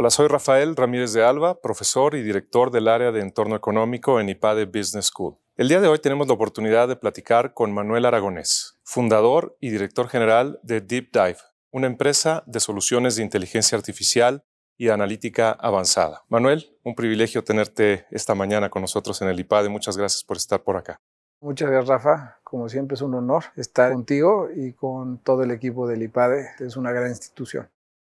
Hola, soy Rafael Ramírez de Alba, profesor y director del área de entorno económico en IPADE Business School. El día de hoy tenemos la oportunidad de platicar con Manuel Aragonés, fundador y director general de Deep Dive, una empresa de soluciones de inteligencia artificial y analítica avanzada. Manuel, un privilegio tenerte esta mañana con nosotros en el IPADE. Muchas gracias por estar por acá. Muchas gracias, Rafa. Como siempre, es un honor estar contigo y con todo el equipo del IPADE. Es una gran institución.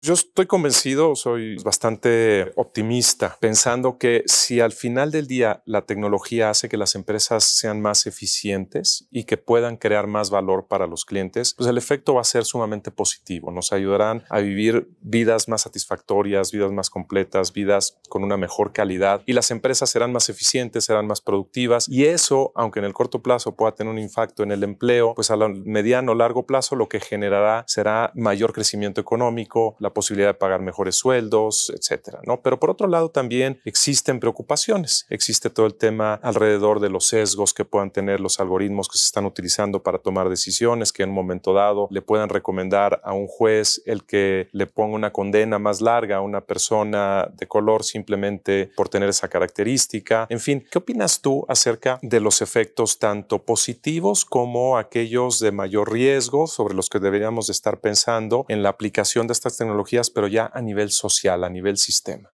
Yo estoy convencido, soy bastante optimista, pensando que si al final del día la tecnología hace que las empresas sean más eficientes y que puedan crear más valor para los clientes, pues el efecto va a ser sumamente positivo. Nos ayudarán a vivir vidas más satisfactorias, vidas más completas, vidas con una mejor calidad y las empresas serán más eficientes, serán más productivas y eso, aunque en el corto plazo pueda tener un impacto en el empleo, pues a mediano o largo plazo lo que generará será mayor crecimiento económico, la posibilidad de pagar mejores sueldos, etcétera, ¿no? Pero por otro lado también existen preocupaciones, existe todo el tema alrededor de los sesgos que puedan tener los algoritmos que se están utilizando para tomar decisiones, que en un momento dado le puedan recomendar a un juez el que le ponga una condena más larga a una persona de color simplemente por tener esa característica. En fin, ¿qué opinas tú acerca de los efectos tanto positivos como aquellos de mayor riesgo sobre los que deberíamos de estar pensando en la aplicación de estas tecnologías pero ya a nivel social, a nivel sistema?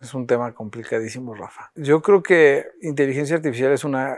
Es un tema complicadísimo, Rafa. Yo creo que inteligencia artificial es una,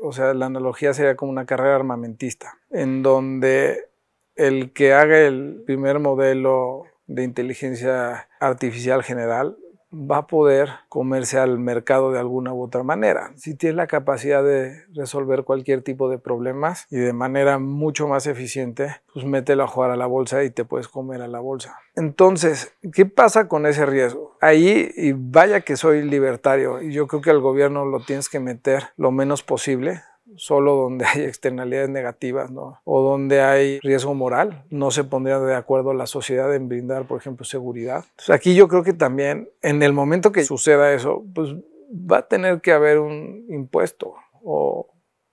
o sea, la analogía sería como una carrera armamentista, en donde el que haga el primer modelo de inteligencia artificial general va a poder comerse al mercado de alguna u otra manera. Si tienes la capacidad de resolver cualquier tipo de problemas y de manera mucho más eficiente, pues mételo a jugar a la bolsa y te puedes comer a la bolsa. Entonces, ¿qué pasa con ese riesgo? Ahí, y vaya que soy libertario, y yo creo que al gobierno lo tienes que meter lo menos posible, solo donde hay externalidades negativas o donde hay riesgo moral. No se pondría de acuerdo la sociedad en brindar, por ejemplo, seguridad. aquí yo creo que también en el momento que suceda eso, pues va a tener que haber un impuesto o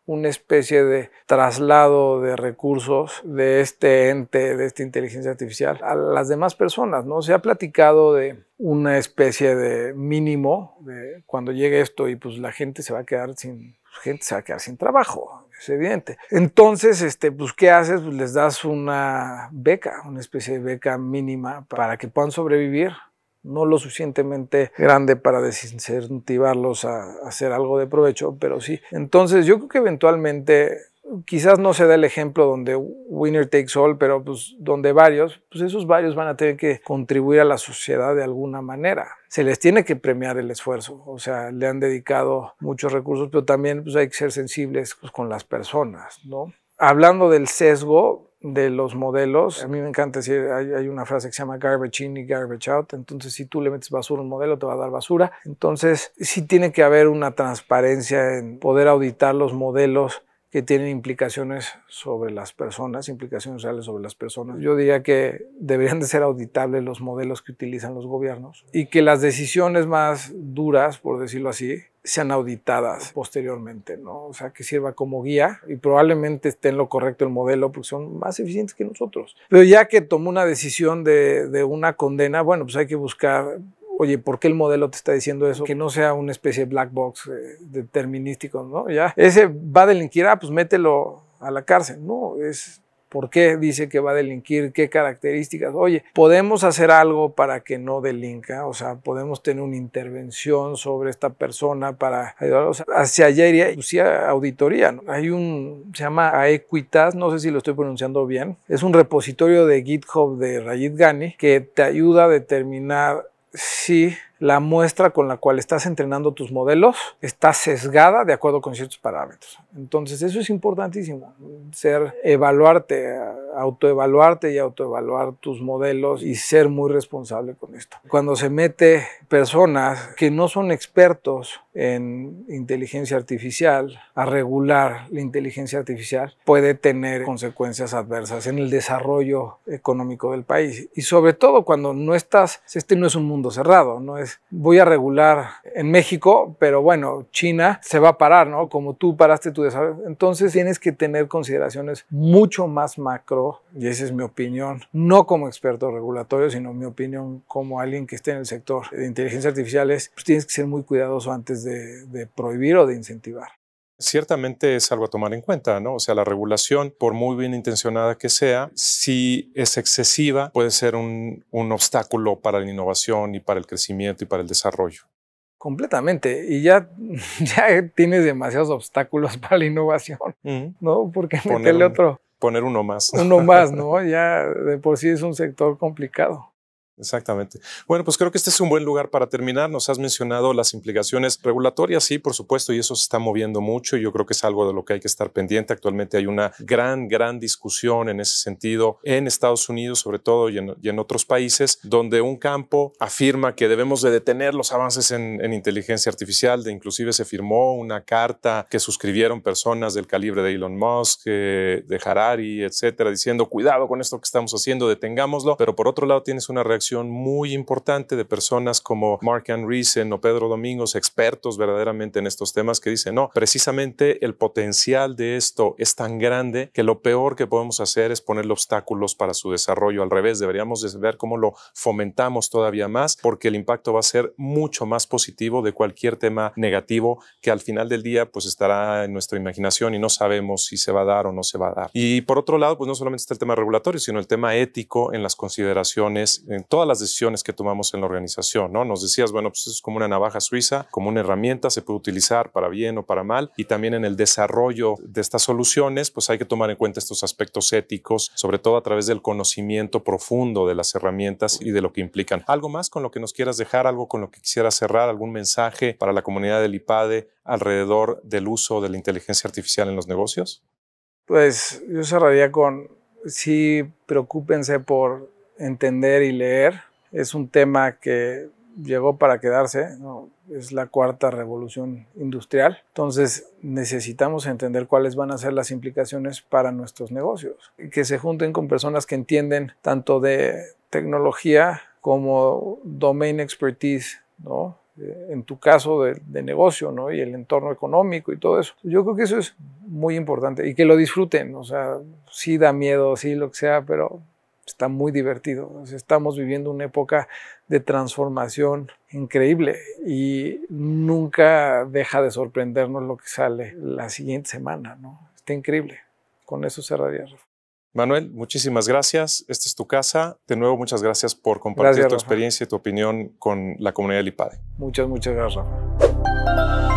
una especie de traslado de recursos de este ente, de esta inteligencia artificial, a las demás personas, ¿no? Se ha platicado de una especie de mínimo de cuando llegue esto y pues la gente se va a quedar sin pues, gente se va a quedar sin trabajo, es evidente. Entonces, este, pues, ¿qué haces? Pues, les das una beca, una especie de beca mínima para que puedan sobrevivir, no lo suficientemente grande para desincentivarlos a hacer algo de provecho, pero sí. Entonces, yo creo que eventualmente quizás no se da el ejemplo donde winner takes all, pero pues donde varios, pues esos varios van a tener que contribuir a la sociedad de alguna manera. Se les tiene que premiar el esfuerzo, o sea, le han dedicado muchos recursos, pero también pues, hay que ser sensibles pues, con las personas, ¿no? Hablando del sesgo de los modelos, a mí me encanta decir, hay, hay una frase que se llama garbage in y garbage out, entonces si tú le metes basura a un modelo te va a dar basura, entonces sí tiene que haber una transparencia en poder auditar los modelos que tienen implicaciones sobre las personas, implicaciones reales sobre las personas. Yo diría que deberían de ser auditables los modelos que utilizan los gobiernos y que las decisiones más duras, por decirlo así, sean auditadas posteriormente, ¿no? O sea, que sirva como guía y probablemente esté en lo correcto el modelo porque son más eficientes que nosotros. Pero ya que tomó una decisión de, de una condena, bueno, pues hay que buscar oye, ¿por qué el modelo te está diciendo eso? Que no sea una especie de black box eh, determinístico, ¿no? Ya, ese va a delinquir, ah, pues mételo a la cárcel. No, es por qué dice que va a delinquir, qué características. Oye, podemos hacer algo para que no delinca, o sea, podemos tener una intervención sobre esta persona para ayudarlo. O sea, hacia allá iría pues sí, auditoría. ¿no? Hay un, se llama Aequitas, no sé si lo estoy pronunciando bien. Es un repositorio de GitHub de Rayid Gani que te ayuda a determinar si la muestra con la cual estás entrenando tus modelos está sesgada de acuerdo con ciertos parámetros. Entonces, eso es importantísimo, ser evaluarte, autoevaluarte y autoevaluar tus modelos y ser muy responsable con esto. Cuando se mete personas que no son expertos en inteligencia artificial, a regular la inteligencia artificial, puede tener consecuencias adversas en el desarrollo económico del país. Y sobre todo cuando no estás, este no es un mundo cerrado, no es voy a regular en México, pero bueno, China se va a parar, ¿no? Como tú paraste tu desarrollo. Entonces tienes que tener consideraciones mucho más macro, y esa es mi opinión, no como experto regulatorio, sino mi opinión como alguien que esté en el sector de inteligencia artificial, es, pues tienes que ser muy cuidadoso antes de, prohibir o de incentivar ciertamente es algo a tomar en cuenta, ¿no? O sea, la regulación, por muy bien intencionada que sea, si es excesiva, puede ser un, obstáculo para la innovación y para el crecimiento y para el desarrollo. Completamente. Y ya, tienes demasiados obstáculos para la innovación, ¿no? Porque meterle otro. Poner uno más. Uno más, ¿no? Ya de por sí es un sector complicado. Exactamente. Bueno, pues creo que este es un buen lugar para terminar. Nos has mencionado las implicaciones regulatorias, sí, por supuesto, y eso se está moviendo mucho yo creo que es algo de lo que hay que estar pendiente. Actualmente hay una gran, gran discusión en ese sentido en Estados Unidos, sobre todo, y en, otros países, donde un campo afirma que debemos de detener los avances en, inteligencia artificial. De, inclusive se firmó una carta que suscribieron personas del calibre de Elon Musk, eh, de Harari, etcétera, diciendo, cuidado con esto que estamos haciendo, detengámoslo. Pero por otro lado tienes una reacción muy importante de personas como Mark Andreessen o Pedro Domingos, expertos verdaderamente en estos temas, que dicen, no, precisamente el potencial de esto es tan grande que lo peor que podemos hacer es ponerle obstáculos para su desarrollo. Al revés, deberíamos ver cómo lo fomentamos todavía más porque el impacto va a ser mucho más positivo de cualquier tema negativo que al final del día pues estará en nuestra imaginación y no sabemos si se va a dar o no se va a dar. Y por otro lado, pues no solamente está el tema regulatorio, sino el tema ético en las consideraciones, en todo todas las decisiones que tomamos en la organización, ¿no? Nos decías, bueno, pues eso es como una navaja suiza, como una herramienta, se puede utilizar para bien o para mal, y también en el desarrollo de estas soluciones, pues hay que tomar en cuenta estos aspectos éticos, sobre todo a través del conocimiento profundo de las herramientas y de lo que implican. ¿Algo más con lo que nos quieras dejar, algo con lo que quisieras cerrar, algún mensaje para la comunidad del IPADE alrededor del uso de la inteligencia artificial en los negocios? Pues yo cerraría con, sí, preocúpense por entender y leer. Es un tema que llegó para quedarse, ¿no? es la cuarta revolución industrial. Entonces necesitamos entender cuáles van a ser las implicaciones para nuestros negocios. Que se junten con personas que entienden tanto de tecnología como domain expertise, ¿no? Eh, en tu caso de, de negocio ¿no? y el entorno económico y todo eso. Yo creo que eso es muy importante y que lo disfruten, o sea, sí da miedo, sí lo que sea, pero está muy divertido. Estamos viviendo una época de transformación increíble y nunca deja de sorprendernos lo que sale la siguiente semana. ¿no? Está increíble. Con eso cerraría. Rafa. Manuel, muchísimas gracias. Esta es tu casa. De nuevo, muchas gracias por compartir tu experiencia y tu opinión con la comunidad del IPADE. Muchas, muchas gracias, Rafa.